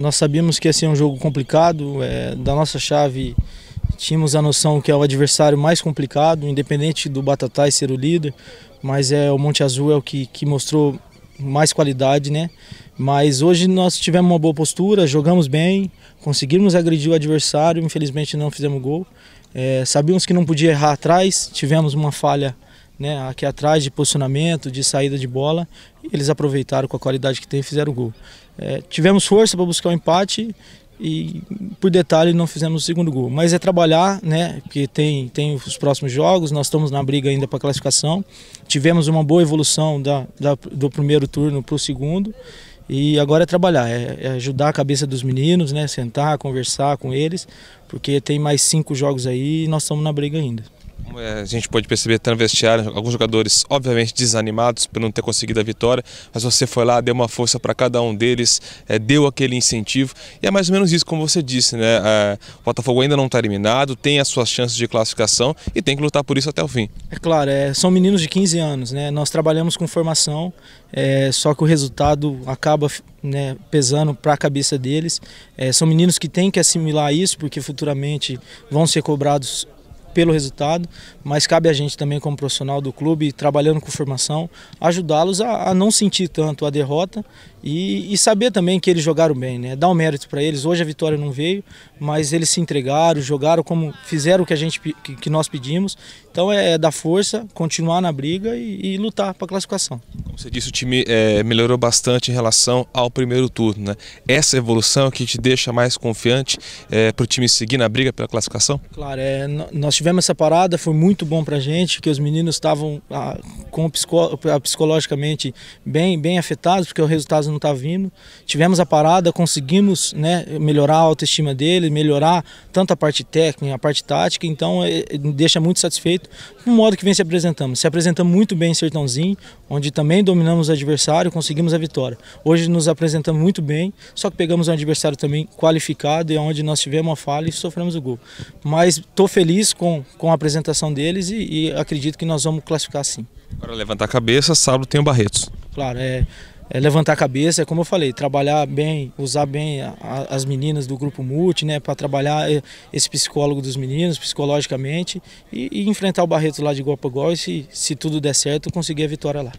Nós sabíamos que ia ser um jogo complicado, é, da nossa chave tínhamos a noção que é o adversário mais complicado, independente do Batatais ser o líder, mas é o Monte Azul é o que, que mostrou mais qualidade, né? Mas hoje nós tivemos uma boa postura, jogamos bem, conseguimos agredir o adversário, infelizmente não fizemos gol. É, sabíamos que não podia errar atrás, tivemos uma falha né, aqui atrás de posicionamento, de saída de bola, e eles aproveitaram com a qualidade que tem e fizeram o gol. É, tivemos força para buscar o um empate e por detalhe não fizemos o segundo gol. Mas é trabalhar, né? Porque tem, tem os próximos jogos, nós estamos na briga ainda para classificação. Tivemos uma boa evolução da, da do primeiro turno para o segundo. E agora é trabalhar, é, é, ajudar a cabeça dos meninos, né? Sentar, conversar com eles, porque tem mais cinco jogos aí e nós estamos na briga ainda. É, a gente pode perceber tá no vestiário, alguns jogadores obviamente desanimados por não ter conseguido a vitória, mas você foi lá, deu uma força para cada um deles, é, deu aquele incentivo, e é mais ou menos isso como você disse, né? É, o Botafogo ainda não está eliminado, tem as suas chances de classificação e tem que lutar por isso até o fim. É claro, é, são meninos de 15 anos, né? Nós trabalhamos com formação, é, só que o resultado acaba né, pesando para a cabeça deles. É, são meninos que têm que assimilar isso, porque futuramente vão ser cobrados pelo resultado, mas cabe a gente também como profissional do clube, trabalhando com formação, ajudá-los a, a não sentir tanto a derrota e, e, saber também que eles jogaram bem, né? Dar um mérito para eles. Hoje a vitória não veio, mas eles se entregaram, jogaram como fizeram o que a gente que, que nós pedimos. Então é, é, dar força, continuar na briga e, e lutar para a classificação. Como você disse, o time é, melhorou bastante em relação ao primeiro turno, né? Essa evolução é que te deixa mais confiante é, eh, para o time seguir na briga pela classificação? Claro, é, nós tivemos essa parada, foi muito bom para a gente, que os meninos estavam ah, com ah, psicologicamente bem, bem afetados, porque o resultado não está vindo. Tivemos a parada, conseguimos né, melhorar a autoestima dele, melhorar tanto a parte técnica, a parte tática, então é, é deixa muito satisfeito o modo que vem se apresentando. Se apresentamos muito bem em Sertãozinho, onde também dominamos o adversário, conseguimos a vitória. Hoje nos apresentamos muito bem, só que pegamos um adversário também qualificado e é onde nós tivemos uma falha e sofremos o gol. Mas estou feliz com, com a apresentação deles e, e acredito que nós vamos classificar sim. Agora levantar a cabeça, sábado tem o Barretos. Claro, é, é levantar a cabeça, é como eu falei, trabalhar bem, usar bem a, a, as meninas do grupo Multi, né, para trabalhar eh, esse psicólogo dos meninos, psicologicamente, e, e enfrentar o Barreto lá de igual para igual e se, se tudo der certo, conseguir a vitória lá.